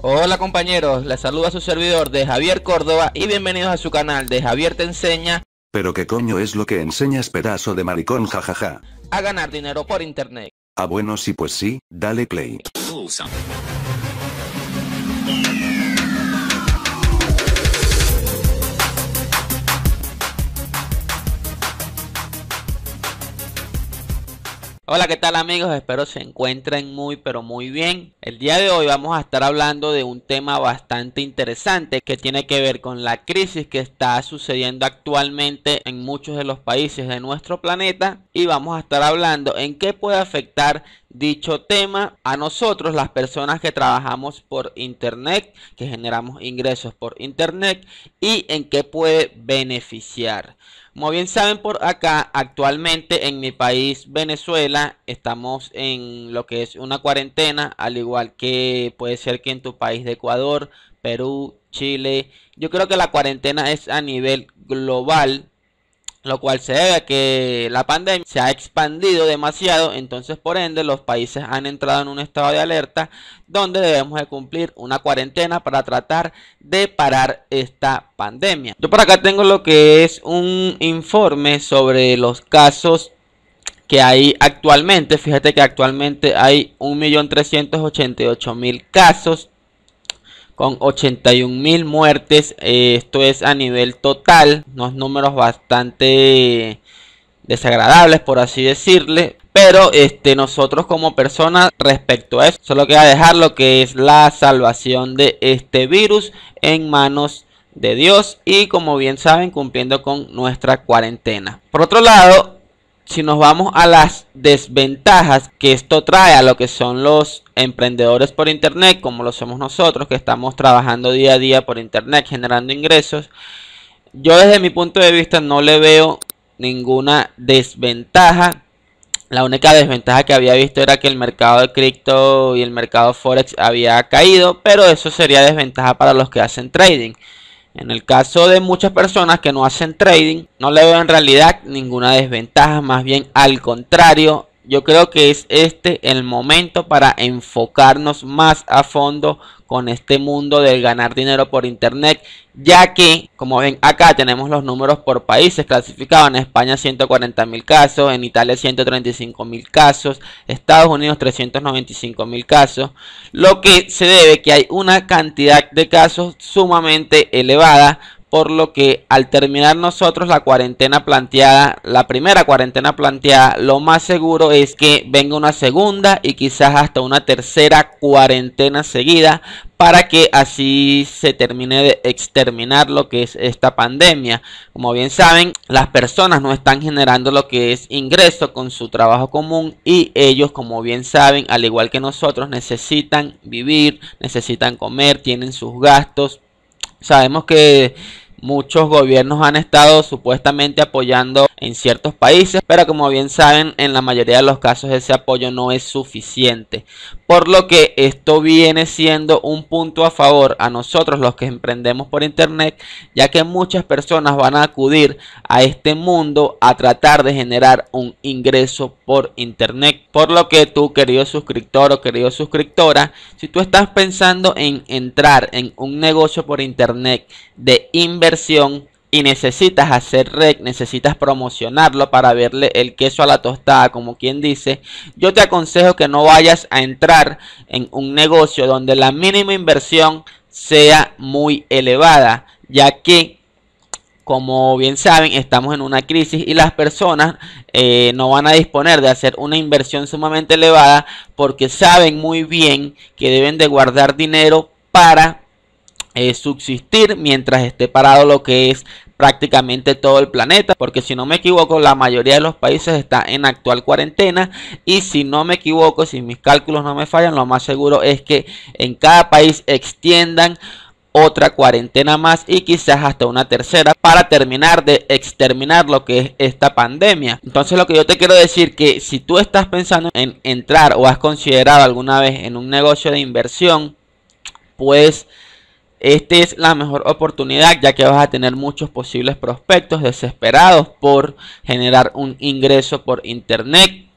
Hola compañeros, les saluda su servidor de Javier Córdoba y bienvenidos a su canal de Javier Te Enseña. Pero qué coño es lo que enseñas pedazo de maricón jajaja. A ganar dinero por internet. Ah bueno sí pues sí, dale play. Hola, ¿qué tal amigos? Espero se encuentren muy pero muy bien. El día de hoy vamos a estar hablando de un tema bastante interesante que tiene que ver con la crisis que está sucediendo actualmente en muchos de los países de nuestro planeta y vamos a estar hablando en qué puede afectar dicho tema a nosotros las personas que trabajamos por internet, que generamos ingresos por internet y en qué puede beneficiar. Como bien saben por acá, actualmente en mi país Venezuela estamos en lo que es una cuarentena, al igual que puede ser que en tu país de Ecuador, Perú, Chile. Yo creo que la cuarentena es a nivel global, lo cual se debe a que la pandemia se ha expandido demasiado, entonces por ende los países han entrado en un estado de alerta donde debemos de cumplir una cuarentena para tratar de parar esta pandemia. Yo por acá tengo lo que es un informe sobre los casos que hay actualmente. Fíjate que actualmente hay 1.388.000 casos con 81 mil muertes. Eh, esto es a nivel total, unos números bastante desagradables, por así decirle. Pero este, nosotros como personas respecto a eso, solo queda dejar lo que es la salvación de este virus en manos de Dios y como bien saben cumpliendo con nuestra cuarentena. Por otro lado, si nos vamos a las desventajas que esto trae a lo que son los emprendedores por internet, como lo somos nosotros, que estamos trabajando día a día por internet, generando ingresos, yo desde mi punto de vista no le veo ninguna desventaja. La única desventaja que había visto era que el mercado de cripto y el mercado forex había caído, pero eso sería desventaja para los que hacen trading. En el caso de muchas personas que no hacen trading, no le veo en realidad ninguna desventaja, más bien al contrario, yo creo que es este el momento para enfocarnos más a fondo con este mundo del ganar dinero por internet, ya que, como ven acá, tenemos los números por países clasificados. En España 140.000 casos, en Italia 135.000 casos, Estados Unidos 395.000 casos, lo que se debe que hay una cantidad de casos sumamente elevada por lo que al terminar nosotros la cuarentena planteada, la primera cuarentena planteada, lo más seguro es que venga una segunda y quizás hasta una tercera cuarentena seguida para que así se termine de exterminar lo que es esta pandemia. Como bien saben, las personas no están generando lo que es ingreso con su trabajo común y ellos, como bien saben, al igual que nosotros, necesitan vivir, necesitan comer, tienen sus gastos Sabemos que muchos gobiernos han estado supuestamente apoyando en ciertos países, pero como bien saben, en la mayoría de los casos ese apoyo no es suficiente. Por lo que esto viene siendo un punto a favor a nosotros los que emprendemos por internet, ya que muchas personas van a acudir a este mundo a tratar de generar un ingreso por internet. Por lo que tú, querido suscriptor o querido suscriptora, si tú estás pensando en entrar en un negocio por internet de inversión, y necesitas hacer rec, necesitas promocionarlo para verle el queso a la tostada, como quien dice, yo te aconsejo que no vayas a entrar en un negocio donde la mínima inversión sea muy elevada, ya que, como bien saben, estamos en una crisis y las personas eh, no van a disponer de hacer una inversión sumamente elevada porque saben muy bien que deben de guardar dinero para eh, subsistir mientras esté parado lo que es prácticamente todo el planeta, porque si no me equivoco, la mayoría de los países está en actual cuarentena y si no me equivoco, si mis cálculos no me fallan, lo más seguro es que en cada país extiendan otra cuarentena más y quizás hasta una tercera para terminar de exterminar lo que es esta pandemia. Entonces lo que yo te quiero decir que si tú estás pensando en entrar o has considerado alguna vez en un negocio de inversión, pues esta es la mejor oportunidad ya que vas a tener muchos posibles prospectos desesperados por generar un ingreso por internet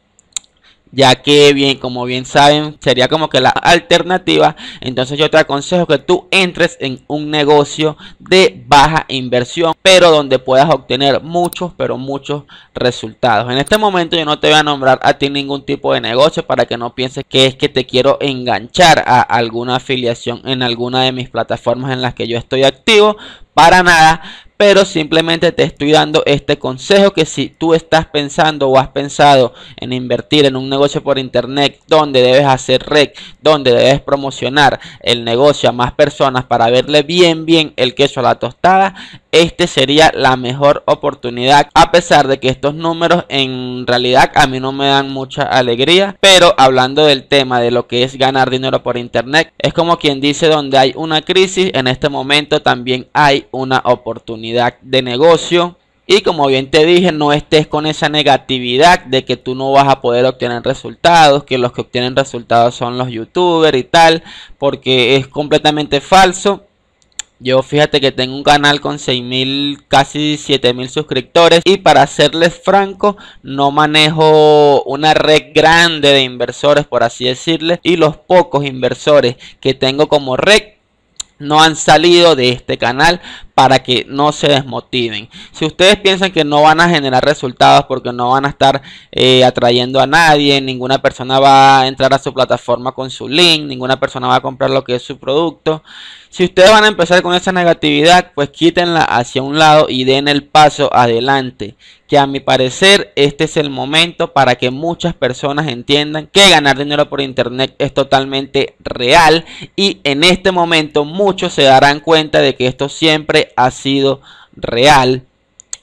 ya que bien, como bien saben, sería como que la alternativa. Entonces yo te aconsejo que tú entres en un negocio de baja inversión, pero donde puedas obtener muchos, pero muchos resultados. En este momento yo no te voy a nombrar a ti ningún tipo de negocio para que no pienses que es que te quiero enganchar a alguna afiliación en alguna de mis plataformas en las que yo estoy activo. Para nada, pero simplemente te estoy dando este consejo que si tú estás pensando o has pensado en invertir en un negocio por internet donde debes hacer red, donde debes promocionar el negocio a más personas para verle bien bien el queso a la tostada, este sería la mejor oportunidad a pesar de que estos números en realidad a mí no me dan mucha alegría, pero hablando del tema de lo que es ganar dinero por internet, es como quien dice donde hay una crisis, en este momento también hay una oportunidad de negocio. Y como bien te dije, no estés con esa negatividad de que tú no vas a poder obtener resultados, que los que obtienen resultados son los youtubers y tal, porque es completamente falso. Yo fíjate que tengo un canal con 6.000, casi 7.000 suscriptores y para serles franco, no manejo una red grande de inversores, por así decirles, y los pocos inversores que tengo como red no han salido de este canal para que no se desmotiven. Si ustedes piensan que no van a generar resultados porque no van a estar eh, atrayendo a nadie, ninguna persona va a entrar a su plataforma con su link, ninguna persona va a comprar lo que es su producto, si ustedes van a empezar con esa negatividad, pues quítenla hacia un lado y den el paso adelante. Que a mi parecer este es el momento para que muchas personas entiendan que ganar dinero por internet es totalmente real. Y en este momento muchos se darán cuenta de que esto siempre ha sido real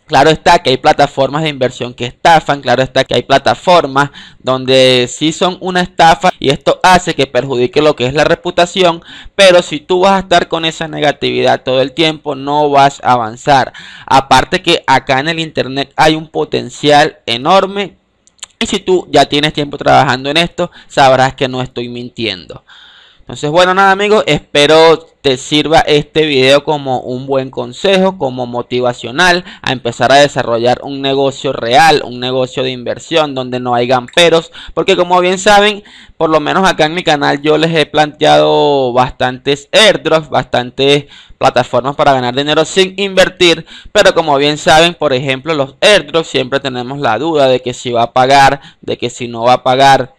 Claro está que hay plataformas de inversión que estafan, claro está que hay plataformas donde sí son una estafa y esto hace que perjudique lo que es la reputación, pero si tú vas a estar con esa negatividad todo el tiempo no vas a avanzar. Aparte que acá en el Internet hay un potencial enorme y si tú ya tienes tiempo trabajando en esto, sabrás que no estoy mintiendo. Entonces, bueno, nada amigos, espero te sirva este video como un buen consejo, como motivacional a empezar a desarrollar un negocio real, un negocio de inversión donde no hay gamperos, porque como bien saben, por lo menos acá en mi canal yo les he planteado bastantes airdrops, bastantes plataformas para ganar dinero sin invertir, pero como bien saben, por ejemplo, los airdrops siempre tenemos la duda de que si va a pagar, de que si no va a pagar,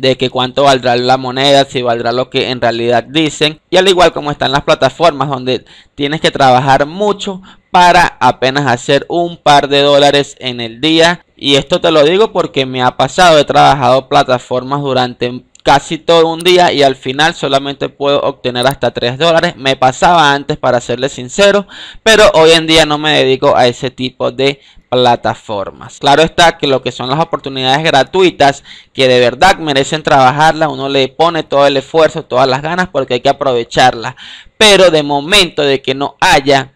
de que cuánto valdrá la moneda, si valdrá lo que en realidad dicen. Y al igual como están las plataformas donde tienes que trabajar mucho para apenas hacer un par de dólares en el día. Y esto te lo digo porque me ha pasado, he trabajado plataformas durante casi todo un día y al final solamente puedo obtener hasta 3 dólares. Me pasaba antes para serles sincero, pero hoy en día no me dedico a ese tipo de plataformas. Claro está que lo que son las oportunidades gratuitas que de verdad merecen trabajarlas, uno le pone todo el esfuerzo, todas las ganas porque hay que aprovecharlas. Pero de momento de que no haya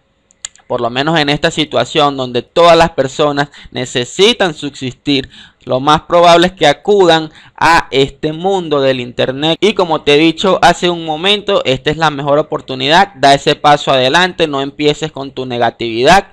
por lo menos en esta situación donde todas las personas necesitan subsistir, lo más probable es que acudan a este mundo del internet y como te he dicho hace un momento esta es la mejor oportunidad da ese paso adelante no empieces con tu negatividad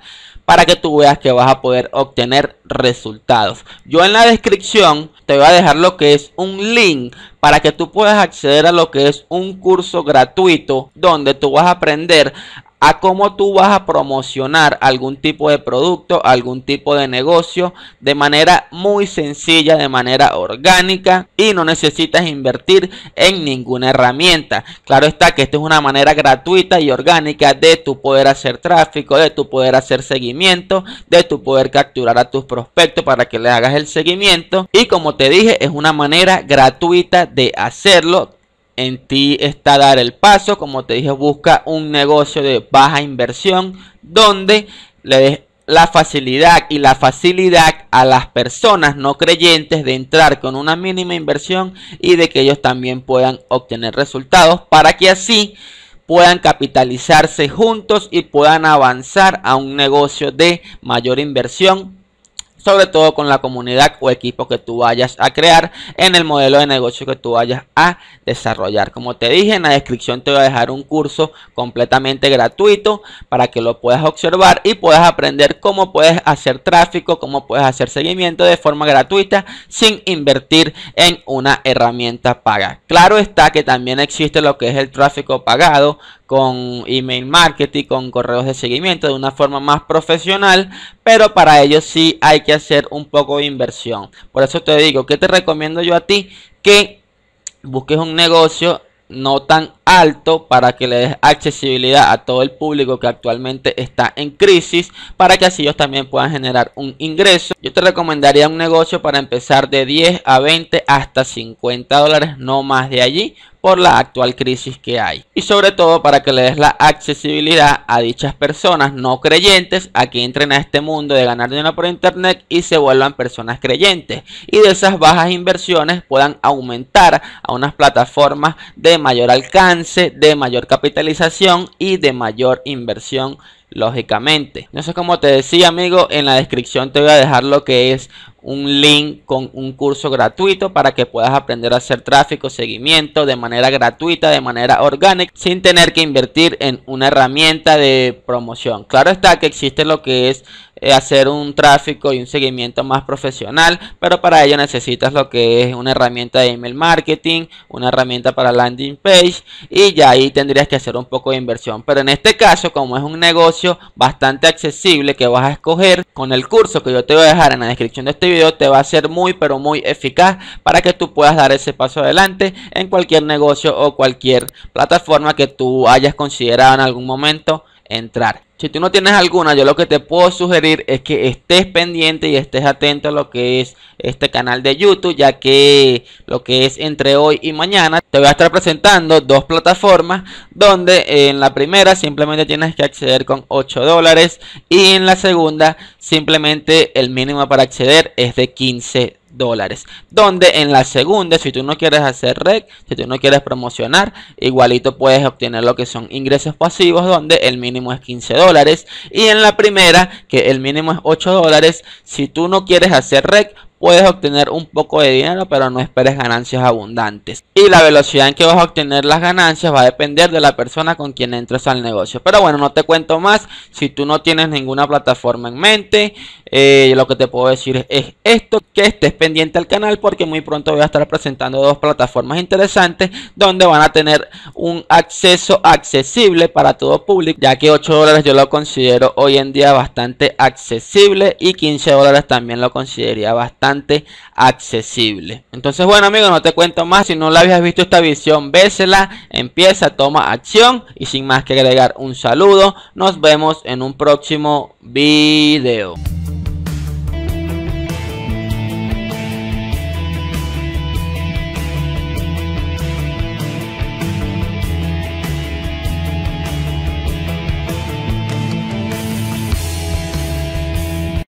para que tú veas que vas a poder obtener resultados. Yo en la descripción te voy a dejar lo que es un link para que tú puedas acceder a lo que es un curso gratuito donde tú vas a aprender a cómo tú vas a promocionar algún tipo de producto, algún tipo de negocio de manera muy sencilla, de manera orgánica y no necesitas invertir en ninguna herramienta. Claro está que esta es una manera gratuita y orgánica de tu poder hacer tráfico, de tu poder hacer seguimiento, de tu poder capturar a tus prospectos para que le hagas el seguimiento y como te dije es una manera gratuita de hacerlo en ti está dar el paso. Como te dije, busca un negocio de baja inversión donde le des la facilidad y la facilidad a las personas no creyentes de entrar con una mínima inversión y de que ellos también puedan obtener resultados para que así puedan capitalizarse juntos y puedan avanzar a un negocio de mayor inversión sobre todo con la comunidad o equipo que tú vayas a crear en el modelo de negocio que tú vayas a desarrollar. Como te dije, en la descripción te voy a dejar un curso completamente gratuito para que lo puedas observar y puedas aprender cómo puedes hacer tráfico, cómo puedes hacer seguimiento de forma gratuita sin invertir en una herramienta paga. Claro está que también existe lo que es el tráfico pagado, con email marketing, con correos de seguimiento de una forma más profesional, pero para ello sí hay que hacer un poco de inversión. Por eso te digo, que te recomiendo yo a ti? Que busques un negocio no tan alto para que le des accesibilidad a todo el público que actualmente está en crisis para que así ellos también puedan generar un ingreso yo te recomendaría un negocio para empezar de 10 a 20 hasta 50 dólares no más de allí por la actual crisis que hay. Y sobre todo para que le des la accesibilidad a dichas personas no creyentes a que entren a este mundo de ganar dinero por internet y se vuelvan personas creyentes. Y de esas bajas inversiones puedan aumentar a unas plataformas de mayor alcance, de mayor capitalización y de mayor inversión lógicamente. no sé cómo te decía, amigo, en la descripción te voy a dejar lo que es un link con un curso gratuito para que puedas aprender a hacer tráfico, seguimiento de manera gratuita, de manera orgánica, sin tener que invertir en una herramienta de promoción. Claro está que existe lo que es eh, hacer un tráfico y un seguimiento más profesional, pero para ello necesitas lo que es una herramienta de email marketing, una herramienta para landing page y ya ahí tendrías que hacer un poco de inversión. Pero en este caso, como es un negocio bastante accesible que vas a escoger con el curso que yo te voy a dejar en la descripción de este te va a ser muy pero muy eficaz para que tú puedas dar ese paso adelante en cualquier negocio o cualquier plataforma que tú hayas considerado en algún momento entrar. Si tú no tienes alguna, yo lo que te puedo sugerir es que estés pendiente y estés atento a lo que es este canal de YouTube, ya que lo que es entre hoy y mañana te voy a estar presentando dos plataformas donde en la primera simplemente tienes que acceder con 8 dólares y en la segunda simplemente el mínimo para acceder es de 15 dólares. Donde en la segunda, si tú no quieres hacer rec, si tú no quieres promocionar, igualito puedes obtener lo que son ingresos pasivos, donde el mínimo es 15 dólares. Y en la primera, que el mínimo es 8 dólares, si tú no quieres hacer rec, puedes obtener un poco de dinero, pero no esperes ganancias abundantes. Y la velocidad en que vas a obtener las ganancias va a depender de la persona con quien entres al negocio. Pero bueno, no te cuento más. Si tú no tienes ninguna plataforma en mente, eh, lo que te puedo decir es esto, que estés pendiente al canal porque muy pronto voy a estar presentando dos plataformas interesantes donde van a tener un acceso accesible para todo público, ya que 8 dólares yo lo considero hoy en día bastante accesible y 15 dólares también lo consideraría bastante accesible. Entonces, bueno, amigos, no te cuento más. Si no la habías visto esta visión, vésela, empieza, toma acción. Y sin más que agregar, un saludo. Nos vemos en un próximo video.